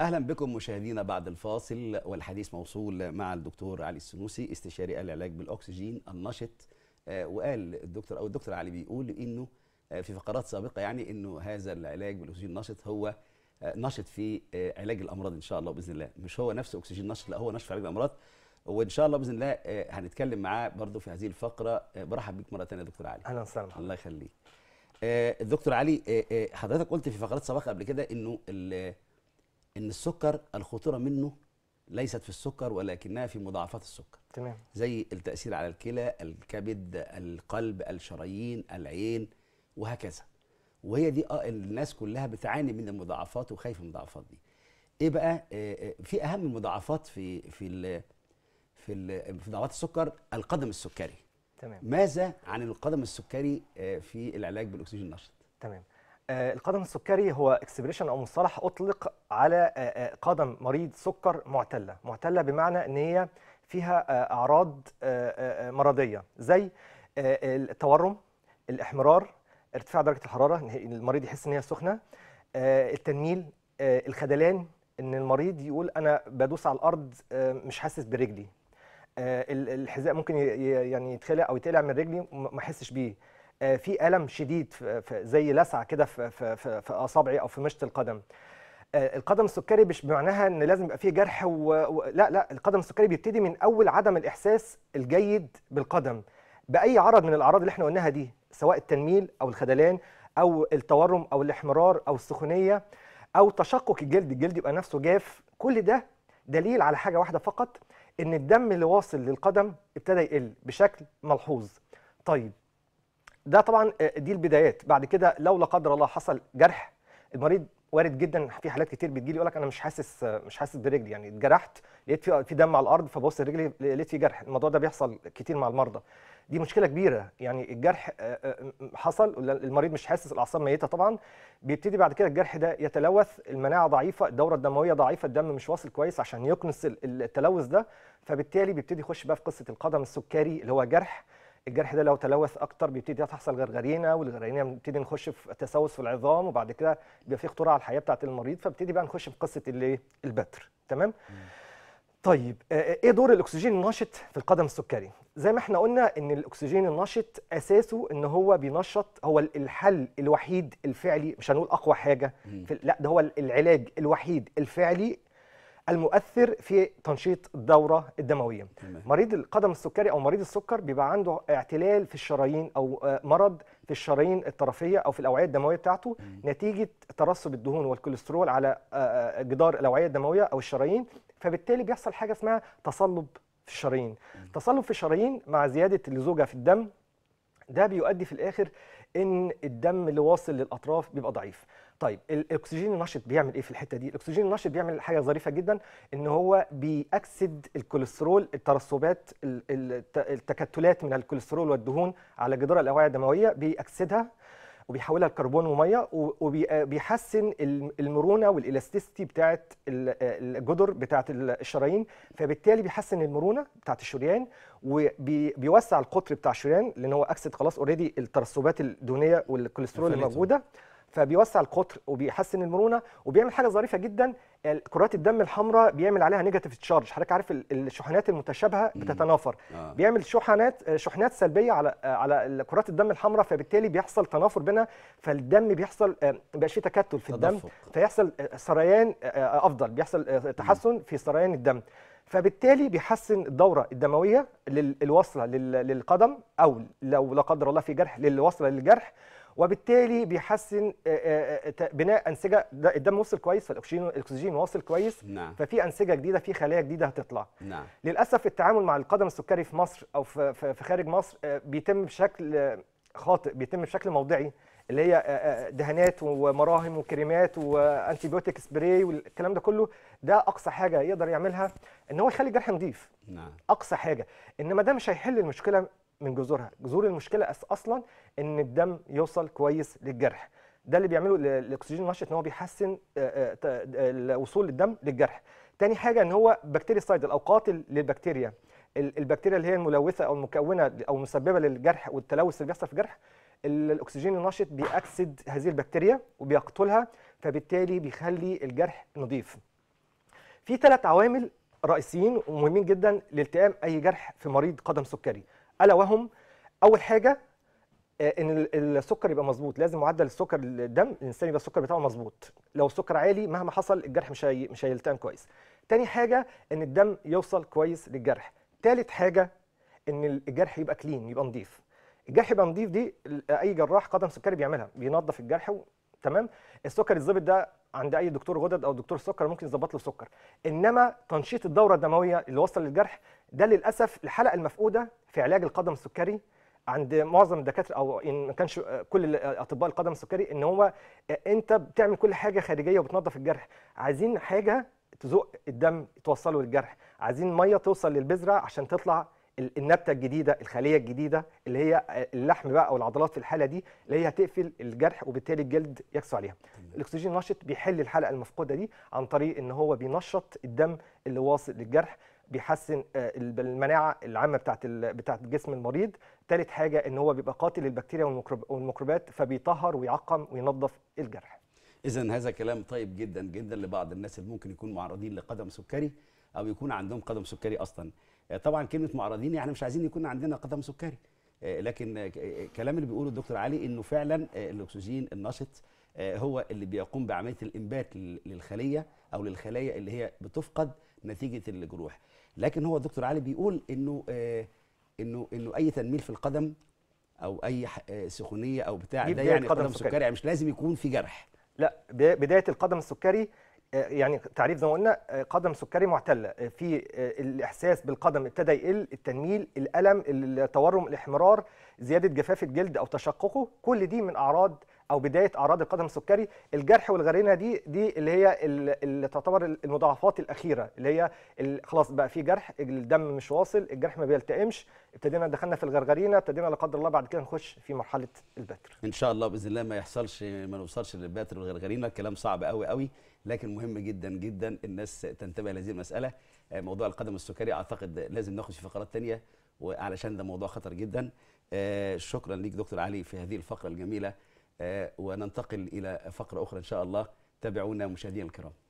اهلا بكم مشاهدينا بعد الفاصل والحديث موصول مع الدكتور علي السنوسي استشاري العلاج بالاكسجين النشط آه، وقال الدكتور او الدكتور علي بيقول انه آه، في فقرات سابقه يعني انه هذا العلاج بالاكسجين النشط هو آه، نشط في علاج الامراض ان شاء الله باذن الله مش هو نفسه اكسجين نشط لا هو نشط في علاج الامراض وان شاء الله باذن الله هنتكلم معاه برضه في هذه الفقره برحب بيك مره ثانيه يا دكتور علي اهلا وسهلا الله يخليك الدكتور علي حضرتك قلت في فقرات سابقه قبل كده انه ان السكر الخطوره منه ليست في السكر ولكنها في مضاعفات السكر تمام زي التاثير على الكلى الكبد القلب الشرايين العين وهكذا وهي دي اه الناس كلها بتعاني من المضاعفات وخايفه من المضاعفات دي ايه بقى آه, آه، في اهم المضاعفات في في الـ في الـ في مضاعفات السكر القدم السكري تمام ماذا عن القدم السكري آه في العلاج بالاكسجين النشط تمام آه، القدم السكري هو اكسبريشن او مصطلح اطلق على آه، آه، قدم مريض سكر معتله معتله بمعنى ان هي فيها آه، اعراض مرضيه زي التورم الاحمرار ارتفاع درجه الحراره ان المريض يحس ان هي سخنه التنميل الخدلان ان المريض يقول انا بدوس على الارض مش حاسس برجلي الحذاء ممكن يعني يتخلع او يتقلع من رجلي ما احسش بيه في الم شديد زي لسعه كده في اصابعي او في مشط القدم القدم السكري مش معناها ان لازم يبقى فيه جرح و... لا لا القدم السكري بيبتدي من اول عدم الاحساس الجيد بالقدم باي عرض من الاعراض اللي احنا قلناها دي سواء التنميل او الخدلان او التورم او الاحمرار او السخونيه او تشقق الجلد الجلد يبقى نفسه جاف كل ده دليل على حاجه واحده فقط ان الدم اللي واصل للقدم ابتدى يقل بشكل ملحوظ طيب ده طبعا آه، دي البدايات بعد كده لو لا قدر الله حصل جرح المريض وارد جدا في حالات كتير بتجي لي يقول لك انا مش حاسس مش حاسس برجلي يعني اتجرحت لقيت في في دم على الارض فبص رجلي لقيت في جرح الموضوع ده بيحصل كتير مع المرضى دي مشكله كبيره يعني الجرح آه، آه، حصل المريض مش حاسس الاعصاب ميته طبعا بيبتدي بعد كده الجرح ده يتلوث المناعه ضعيفه الدوره الدمويه ضعيفه الدم مش واصل كويس عشان يكنس التلوث ده فبالتالي بيبتدي يخش بقى في قصه القدم السكري اللي هو جرح الجرح ده لو تلوث اكتر بيبتدي تحصل غرغرينه والغرغرينه بتبتدي نخش في تسوس في العظام وبعد كده بيبقى في خطوره على الحياه بتاعت المريض فبتدي بقى نخش في قصه الايه البتر تمام طيب آه، آه، ايه دور الاكسجين النشط في القدم السكري زي ما احنا قلنا ان الاكسجين النشط اساسه ان هو بينشط هو الحل الوحيد الفعلي مش هنقول اقوى حاجه في لا ده هو العلاج الوحيد الفعلي المؤثر في تنشيط الدوره الدمويه مريض القدم السكري او مريض السكر بيبقى عنده اعتلال في الشرايين او آه، مرض في الشرايين الطرفيه او في الاوعيه الدمويه بتاعته مم. نتيجه ترسب الدهون والكوليسترول على آه، آه، جدار الاوعيه الدمويه او الشرايين فبالتالي بيحصل حاجه اسمها تصلب في الشرايين تصلب في الشرايين مع زياده اللزوجه في الدم ده بيؤدي في الاخر ان الدم اللي واصل للاطراف بيبقى ضعيف طيب الاكسجين النشط بيعمل ايه في الحته دي الاكسجين النشط بيعمل حاجه ظريفه جدا ان هو بيأكسد الكوليسترول الترسبات التكتلات من الكوليسترول والدهون على جدار الاوعيه الدمويه بيأكسدها وبيحولها لكربون وميه وبيحسن آه، المرونه والالاستيستي بتاعه الجدر بتاعه الشرايين فبالتالي بيحسن المرونه بتاعه الشريان وبيوسع القطر بتاع الشريان لان هو اكسد خلاص اوريدي الترسبات الدهنيه والكوليسترول الموجوده فبيوسع القطر وبيحسن المرونه وبيعمل حاجه ظريفه جدا كرات الدم الحمراء بيعمل عليها نيجاتيف تشارج حضرتك عارف الشحنات المتشابهه بتتنافر آه. بيعمل شحنات آه، شحنات سلبيه على آه، على كرات الدم الحمراء فبالتالي بيحصل تنافر بينها فالدم بيحصل بيبقى آه، شيء تكتل في الدم تدفق. فيحصل سريان افضل بيحصل تحسن في سريان الدم فبالتالي بيحسن الدوره الدمويه للوصله للقدم او لو لا قدر الله في جرح للوصله للجرح وبالتالي بيحسن آه، آه، آه، بناء انسجه الدم وصل كويس فالاكسجين الاكسجين واصل كويس نعم. ففي انسجه جديده في خلايا جديده هتطلع نعم. للاسف التعامل مع القدم السكري في مصر او في خارج مصر بيتم بشكل خاطئ بيتم بشكل موضعي اللي هي دهانات ومراهم وكريمات وانتي بيوتيك سبراي والكلام ده كله ده اقصى حاجه يقدر يعملها ان هو يخلي الجرح نظيف نعم. اقصى حاجه انما ده مش هيحل المشكله من جذورها جذور المشكله اصلا ان الدم يوصل كويس للجرح ده اللي بيعمله الاكسجين النشط ان هو بيحسن وصول الدم للجرح تاني حاجه ان هو بكتيريا سايدل او قاتل للبكتيريا البكتيريا اللي هي الملوثه او المكونه او المسببه للجرح والتلوث اللي بيحصل في الجرح الاكسجين النشط بيأكسد هذه البكتيريا وبيقتلها فبالتالي بيخلي الجرح نظيف في ثلاث عوامل رئيسيين ومهمين جدا لالتئام اي جرح في مريض قدم سكري الا وهم اول حاجه آه، ان السكر يبقى مظبوط لازم معدل السكر الدم الانسان يبقى السكر بتاعه مظبوط لو السكر عالي مهما حصل الجرح مش هي... مش هيلتئم كويس تاني حاجه ان الدم يوصل كويس للجرح تالت حاجه ان الجرح يبقى كلين يبقى نظيف الجرح يبقى نظيف دي اي جراح قدم سكري بيعملها بينظف الجرح و... تمام السكر الظابط ده عند اي دكتور غدد او دكتور سكر ممكن يظبط له سكر انما تنشيط الدوره الدمويه اللي وصل للجرح ده للاسف الحلقه المفقوده في علاج القدم السكري عند معظم الدكاتره او ان ما كانش كل اطباء القدم السكري ان هو انت بتعمل كل حاجه خارجيه وبتنظف الجرح عايزين حاجه تزق الدم توصله للجرح عايزين ميه توصل للبذره عشان تطلع النبته الجديده الخليه الجديده اللي هي اللحم بقى او العضلات في الحاله دي اللي هي هتقفل الجرح وبالتالي الجلد يكسو عليها الاكسجين النشط بيحل الحلقه المفقوده دي عن طريق ان هو بينشط الدم اللي واصل للجرح بيحسن آه، المناعه العامه بتاعت بتاعت جسم المريض ثالث حاجه ان هو بيبقى قاتل للبكتيريا والميكروبات فبيطهر ويعقم وينظف الجرح اذا هذا كلام طيب جدا جدا لبعض الناس اللي ممكن يكون معرضين لقدم سكري او يكون عندهم قدم سكري اصلا آه، طبعا كلمه معرضين يعني مش عايزين يكون عندنا قدم سكري آه، لكن الكلام آه، اللي بيقوله الدكتور علي انه فعلا الاكسجين النشط هو اللي بيقوم بعمليه الانبات للخليه او للخلايا اللي هي بتفقد نتيجه الجروح لكن هو الدكتور علي بيقول انه انه انه اي تنميل في القدم او اي سخونيه او بتاع ده يعني قدم سكري يعني مش لازم يكون في جرح لا بدايه القدم السكري آه، يعني تعريف زي ما قلنا آه، قدم سكري معتله آه، في الاحساس بالقدم ابتدى يقل التنميل الالم التورم الاحمرار زياده جفاف الجلد او تشققه كل دي من اعراض او بدايه اعراض القدم السكري الجرح والغرينه دي دي اللي هي اللي تعتبر المضاعفات الاخيره اللي هي خلاص بقى في جرح الدم مش واصل الجرح ما بيلتئمش ابتدينا دخلنا في الغرغرينه ابتدينا لا قدر الله بعد كده نخش في مرحله البتر ان شاء الله باذن الله ما يحصلش ما نوصلش للبتر والغرغرينه الكلام صعب قوي قوي لكن مهم جدا جدا الناس تنتبه لهذه المساله آه، موضوع القدم السكري اعتقد لازم ناخد في فقرات ثانيه وعلشان ده موضوع خطر جدا آه، شكرا ليك دكتور علي في هذه الفقره الجميله آه، وننتقل الى فقره اخرى ان شاء الله تابعونا مشاهدينا الكرام